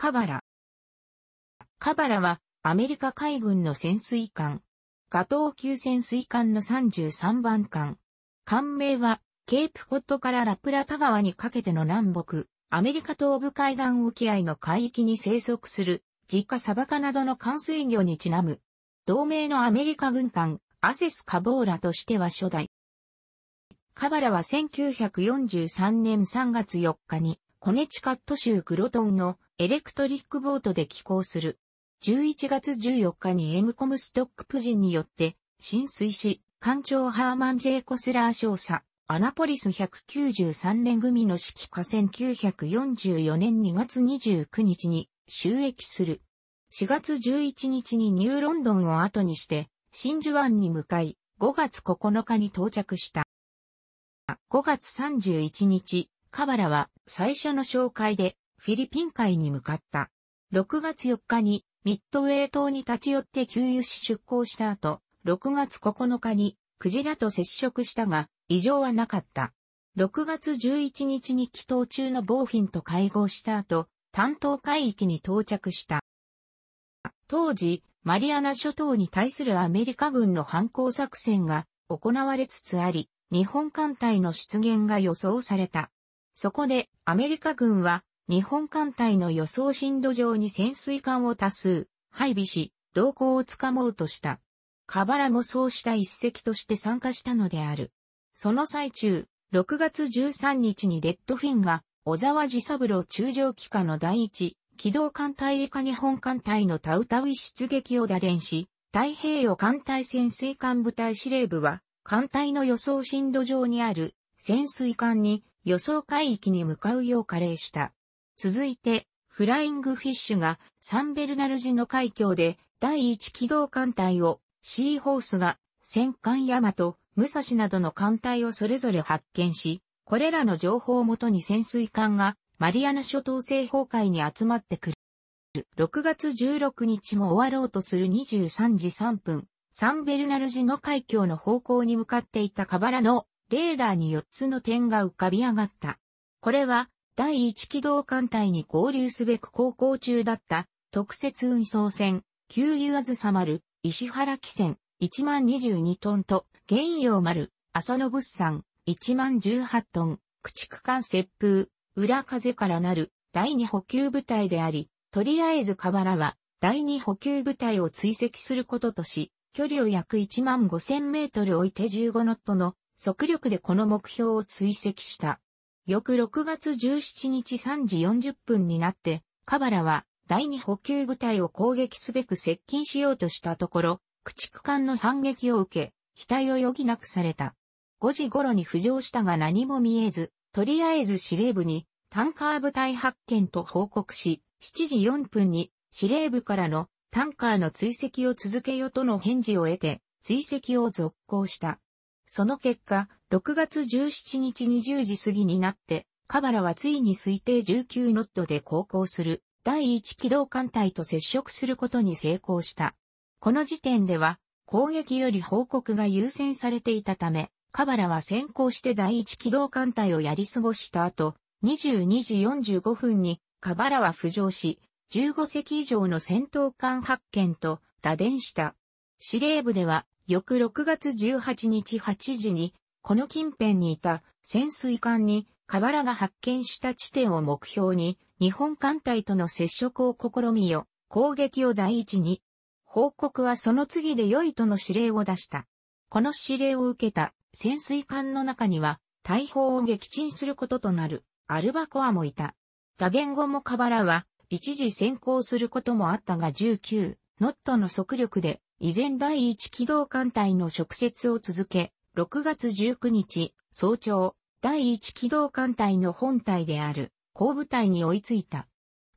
カバラ。カバラは、アメリカ海軍の潜水艦。ガトー級潜水艦の33番艦。艦名は、ケープコットからラプラタ川にかけての南北、アメリカ東部海岸沖合の海域に生息する、自家サバカなどの艦水魚にちなむ。同盟のアメリカ軍艦、アセス・カボーラとしては初代。カバラは1943年3月4日に、コネチカット州グロトンのエレクトリックボートで寄港する。11月14日にエムコムストックプ人によって、浸水し、艦長ハーマン・ジェイコスラー少佐、アナポリス193年組の指揮下1944年2月29日に収益する。4月11日にニューロンドンを後にして、真珠湾に向かい、5月9日に到着した。5月31日、カバラは最初の紹介でフィリピン海に向かった。6月4日にミッドウェー島に立ち寄って給油し出港した後、6月9日にクジラと接触したが、異常はなかった。6月11日に祈祷中のボーフィンと会合した後、担当海域に到着した。当時、マリアナ諸島に対するアメリカ軍の反抗作戦が行われつつあり、日本艦隊の出現が予想された。そこでアメリカ軍は日本艦隊の予想深度上に潜水艦を多数、配備し、動向をつかもうとした。カバラもそうした一隻として参加したのである。その最中、6月13日にレッドフィンが、小沢治三郎中将機下の第一、機動艦隊以下日本艦隊のタウタウイ出撃を打電し、太平洋艦隊潜水艦部隊司令部は、艦隊の予想深度上にある潜水艦に予想海域に向かうよう加令した。続いて、フライングフィッシュがサンベルナルジの海峡で第一機動艦隊を、シーホースが戦艦ヤマト、武蔵などの艦隊をそれぞれ発見し、これらの情報をもとに潜水艦がマリアナ諸島西方海に集まってくる。6月16日も終わろうとする23時3分、サンベルナルジの海峡の方向に向かっていたカバラのレーダーに4つの点が浮かび上がった。これは第一機動艦隊に合流すべく航行中だった特設運送船、旧アズサマ丸、石原汽船、1 0 22トンと、玄洋丸、浅野物産、1 0 18トン、駆逐艦接風、裏風からなる第二補給部隊であり、とりあえず河原は第二補給部隊を追跡することとし、距離を約1万5000メートル置いて15ノットの速力でこの目標を追跡した。翌6月17日3時40分になって、カバラは第2補給部隊を攻撃すべく接近しようとしたところ、駆逐艦の反撃を受け、機体を余儀なくされた。5時頃に浮上したが何も見えず、とりあえず司令部にタンカー部隊発見と報告し、7時4分に司令部からのタンカーの追跡を続けよとの返事を得て、追跡を続行した。その結果、6月17日20時過ぎになって、カバラはついに推定19ノットで航行する第1機動艦隊と接触することに成功した。この時点では、攻撃より報告が優先されていたため、カバラは先行して第1機動艦隊をやり過ごした後、22時45分にカバラは浮上し、15隻以上の戦闘艦発見と打電した。司令部では翌6月18日8時に、この近辺にいた潜水艦に瓦が発見した地点を目標に、日本艦隊との接触を試みよ、攻撃を第一に、報告はその次で良いとの指令を出した。この指令を受けた潜水艦の中には、大砲を撃沈することとなるアルバコアもいた。打言後もカバラは一時先行することもあったが19ノットの速力で依然第一機動艦隊の直接を続け、6月19日、早朝、第一機動艦隊の本体である、後部隊に追いついた。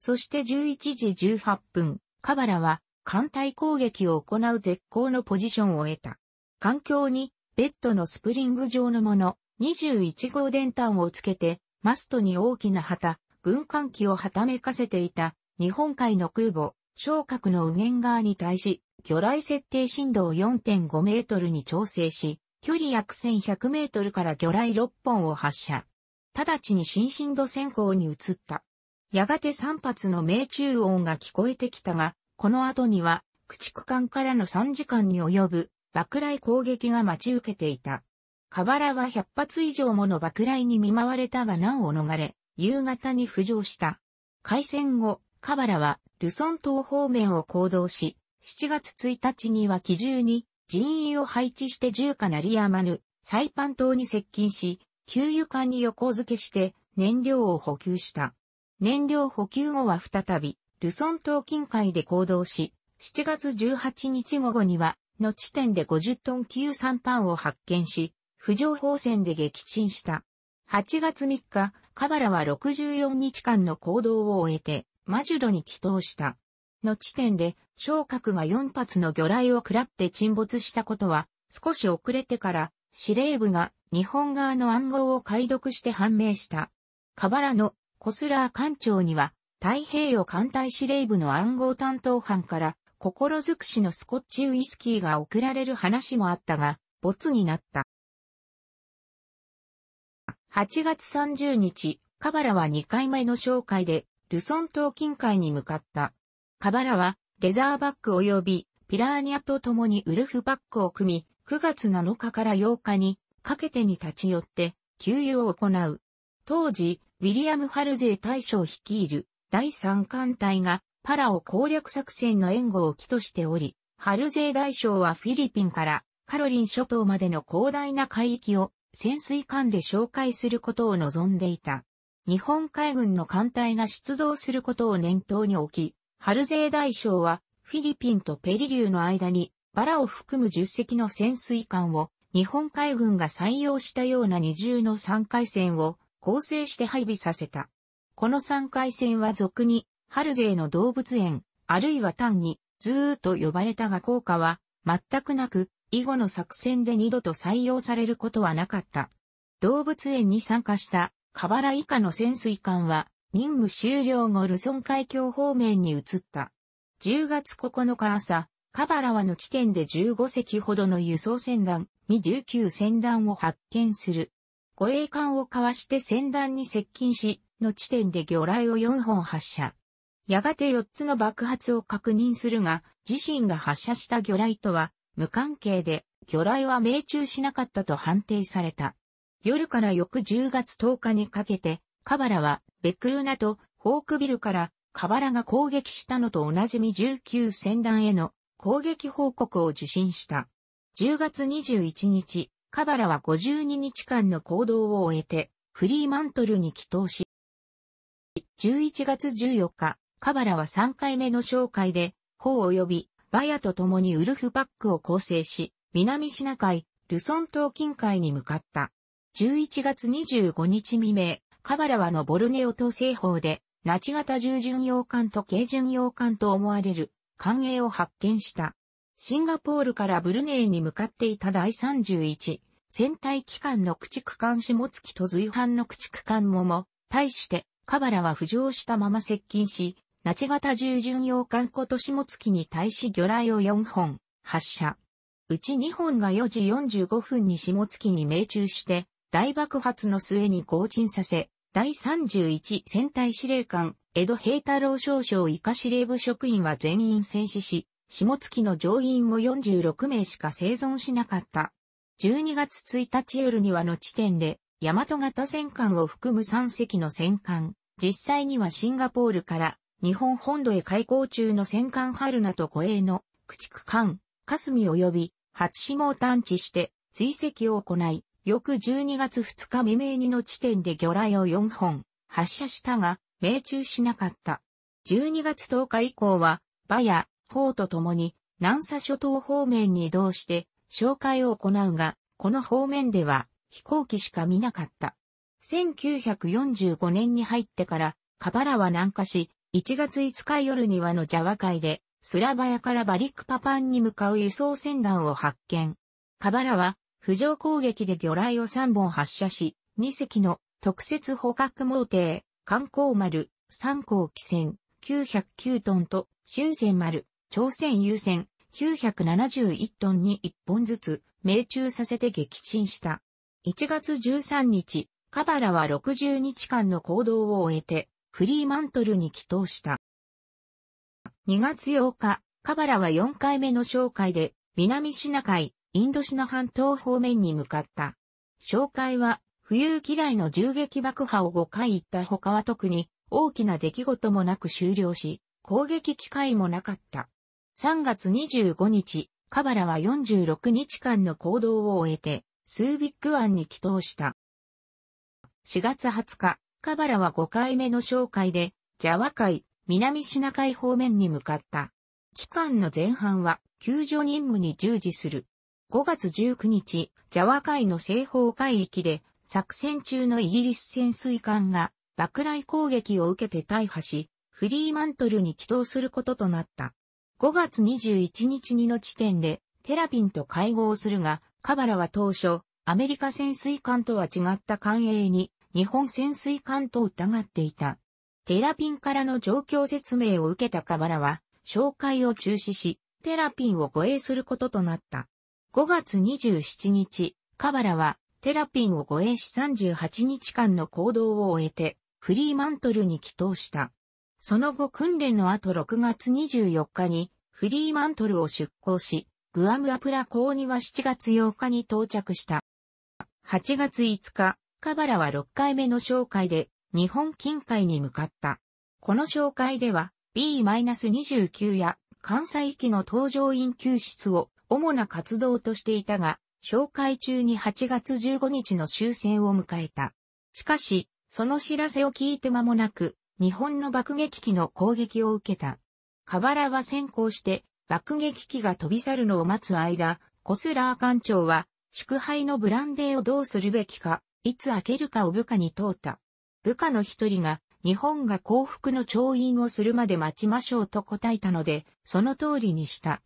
そして11時18分、カバラは、艦隊攻撃を行う絶好のポジションを得た。環境に、ベッドのスプリング状のもの、21号電端をつけて、マストに大きな旗、軍艦機をはためかせていた、日本海の空母、昇格の右舷側に対し、魚雷設定振動4.5メートルに調整し、距離約1100メートルから魚雷6本を発射。直ちに新振度先行に移った。やがて3発の命中音が聞こえてきたが、この後には、駆逐艦からの3時間に及ぶ爆雷攻撃が待ち受けていた。カバラは100発以上もの爆雷に見舞われたが難を逃れ、夕方に浮上した。開戦後、カバラはルソン島方面を行動し、7月1日には機銃に人員を配置して重火なりやまぬ、サイパン島に接近し、給油管に横付けして燃料を補給した。燃料補給後は再び、ルソン島近海で行動し、7月18日午後には、の地点で50トン級3パンを発見し、浮上砲船で撃沈した。8月3日、カバラは64日間の行動を終えて、マジュドに帰投した。の地点で、昇格が4発の魚雷を食らって沈没したことは、少し遅れてから、司令部が日本側の暗号を解読して判明した。カバラのコスラー艦長には、太平洋艦隊司令部の暗号担当班から、心尽くしのスコッチウイスキーが送られる話もあったが、没になった。8月30日、カバラは2回目の紹介で、ルソン島近海に向かった。カバラは、レザーバック及び、ピラーニャと共にウルフバックを組み、9月7日から8日に、かけてに立ち寄って、給油を行う。当時、ウィリアム・ハルゼー大将率いる第三艦隊がパラオ攻略作戦の援護を起としており、ハルゼー大将はフィリピンからカロリン諸島までの広大な海域を潜水艦で紹介することを望んでいた。日本海軍の艦隊が出動することを念頭に置き、ハルゼー大将は、フィリピンとペリリューの間に、バラを含む10隻の潜水艦を、日本海軍が採用したような二重の3回戦を構成して配備させた。この3回戦は俗に、ハルゼーの動物園、あるいは単に、ずーっと呼ばれたが効果は、全くなく、以後の作戦で二度と採用されることはなかった。動物園に参加した、カバラ以下の潜水艦は、任務終了後ルソン海峡方面に移った。10月9日朝、カバラワの地点で15隻ほどの輸送船団、ミ19船団を発見する。護衛艦をかわして船団に接近し、の地点で魚雷を4本発射。やがて4つの爆発を確認するが、自身が発射した魚雷とは無関係で、魚雷は命中しなかったと判定された。夜から翌10月10日にかけて、カバラはベクルーナとホークビルからカバラが攻撃したのとおなじみ19戦団への攻撃報告を受信した。10月21日、カバラは52日間の行動を終えて、フリーマントルに帰投し、11月14日、カバラは3回目の紹介で、ホー及びバヤと共にウルフパックを構成し、南シナ海、ルソン島近海に向かった。11月25日未明、カバラはのボルネオ島西方で、ナチ型従巡洋艦と軽巡洋艦と思われる艦影を発見した。シンガポールからブルネーに向かっていた第31戦隊機関の駆逐艦下月と随伴の駆逐艦もも、対してカバラは浮上したまま接近し、ナチ型従巡洋艦こと下月に対し魚雷を4本発射。うち2本が4時45分に下月に命中して、大爆発の末に降沈させ、第31戦隊司令官、江戸平太郎少将以下司令部職員は全員戦死し、下月の上院も46名しか生存しなかった。12月1日夜にはの地点で、大和型戦艦を含む3隻の戦艦、実際にはシンガポールから日本本土へ開港中の戦艦春名と護衛の駆逐艦、霞及び初島を探知して追跡を行い、翌12月2日未明にの地点で魚雷を4本発射したが、命中しなかった。12月10日以降は、馬や砲と共に南沙諸島方面に移動して、紹介を行うが、この方面では飛行機しか見なかった。1945年に入ってから、カバラは南下し、1月5日夜にはのジャワ海で、スラバヤからバリックパパンに向かう輸送船団を発見。カバラは浮上攻撃で魚雷を3本発射し、2隻の特設捕獲網艇、観光丸、三光汽船、909トンと、春船丸、朝鮮優船、971トンに1本ずつ、命中させて撃沈した。1月13日、カバラは60日間の行動を終えて、フリーマントルに帰投した。2月8日、カバラは4回目の紹介で、南シナ海、インドシナ半島方面に向かった。紹介は、冬嫌いの銃撃爆破を5回行った他は特に大きな出来事もなく終了し、攻撃機会もなかった。3月25日、カバラは46日間の行動を終えて、スービック湾に帰投した。4月20日、カバラは5回目の紹介で、ジャワ海、南シナ海方面に向かった。期間の前半は、救助任務に従事する。5月19日、ジャワ海の西方海域で作戦中のイギリス潜水艦が爆雷攻撃を受けて大破し、フリーマントルに帰投することとなった。5月21日にの地点でテラピンと会合するが、カバラは当初、アメリカ潜水艦とは違った艦営に日本潜水艦と疑っていた。テラピンからの状況説明を受けたカバラは、紹介を中止し、テラピンを護衛することとなった。5月27日、カバラはテラピンを護衛し38日間の行動を終えて、フリーマントルに帰投した。その後訓練の後6月24日にフリーマントルを出港し、グアムアプラ港には7月8日に到着した。8月5日、カバラは6回目の紹介で日本近海に向かった。この紹介では B-29 や関西機の搭乗員救出を主な活動としていたが、紹介中に8月15日の終戦を迎えた。しかし、その知らせを聞いて間もなく、日本の爆撃機の攻撃を受けた。河原は先行して爆撃機が飛び去るのを待つ間、コスラー艦長は祝杯のブランデーをどうするべきか、いつ開けるかを部下に問うた。部下の一人が日本が降伏の調印をするまで待ちましょうと答えたので、その通りにした。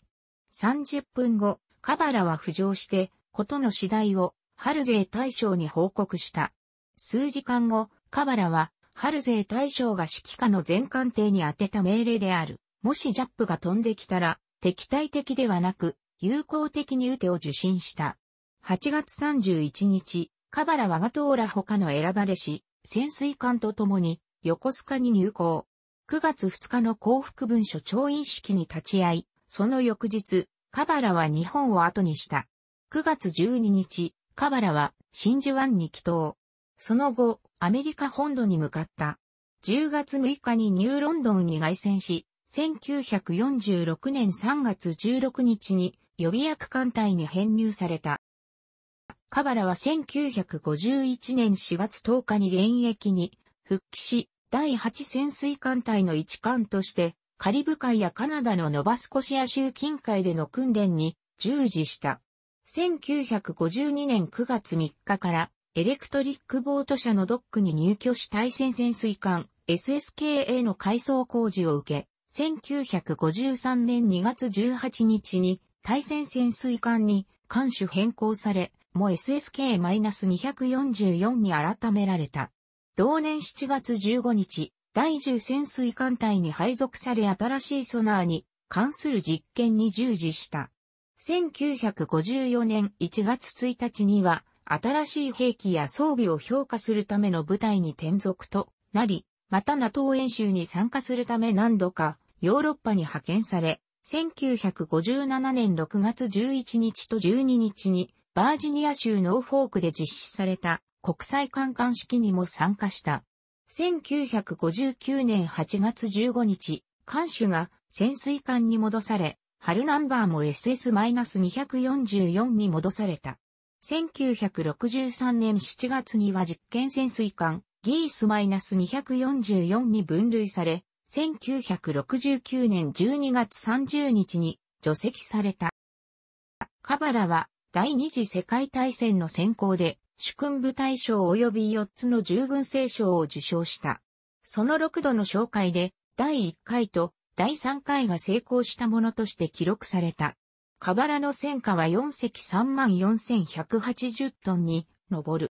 30分後、カバラは浮上して、ことの次第を、ハルゼー大将に報告した。数時間後、カバラは、ハルゼー大将が指揮下の全艦艇に宛てた命令である。もしジャップが飛んできたら、敵対的ではなく、友好的に撃てを受信した。8月31日、カバラはガトーラ他の選ばれし、潜水艦と共に、横須賀に入港。9月2日の幸福文書調印式に立ち会い、その翌日、カバラは日本を後にした。9月12日、カバラは真珠湾に帰島。その後、アメリカ本土に向かった。10月6日にニューロンドンに凱旋し、1946年3月16日に予備役艦隊に編入された。カバラは1951年4月10日に現役に復帰し、第8潜水艦隊の一艦としてカリブ海やカナダのノバスコシア州近海での訓練に従事した。1952年9月3日からエレクトリックボート社のドックに入居し対戦潜水艦 SSKA の改装工事を受け、1953年2月18日に対戦潜水艦に艦種変更され、も SSK-244 に改められた。同年7月15日、第10潜水艦隊に配属され新しいソナーに関する実験に従事した。1954年1月1日には、新しい兵器や装備を評価するための部隊に転属となり、また NATO 演習に参加するため何度かヨーロッパに派遣され、1957年6月11日と12日にバージニア州ノーフォークで実施された国際観艦式にも参加した。1959年8月15日、艦首が潜水艦に戻され、春ナンバーも SS-244 に戻された。1963年7月には実験潜水艦ギース -244 に分類され、1969年12月30日に除籍された。カバラは第二次世界大戦の先行で主君部大賞及び4つの従軍聖賞を受賞した。その6度の紹介で、第1回と第3回が成功したものとして記録された。カバラの戦果は4隻34,180トンに上る。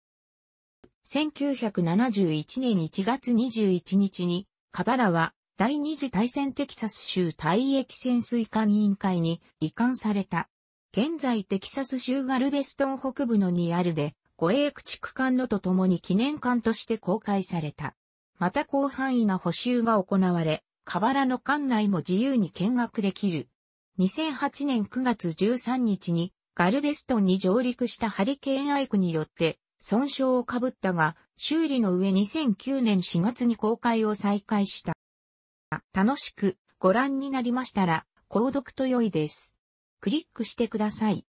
1971年1月21日に、カバラは第二次大戦テキサス州退役潜水艦委員会に移管された。現在テキサス州ガルベストン北部のにあるで、護衛駆逐艦のとともに記念艦として公開された。また広範囲な補修が行われ、河原の艦内も自由に見学できる。2008年9月13日にガルベストンに上陸したハリケーンアイクによって損傷をかぶったが、修理の上2009年4月に公開を再開した。楽しくご覧になりましたら、購読と良いです。クリックしてください。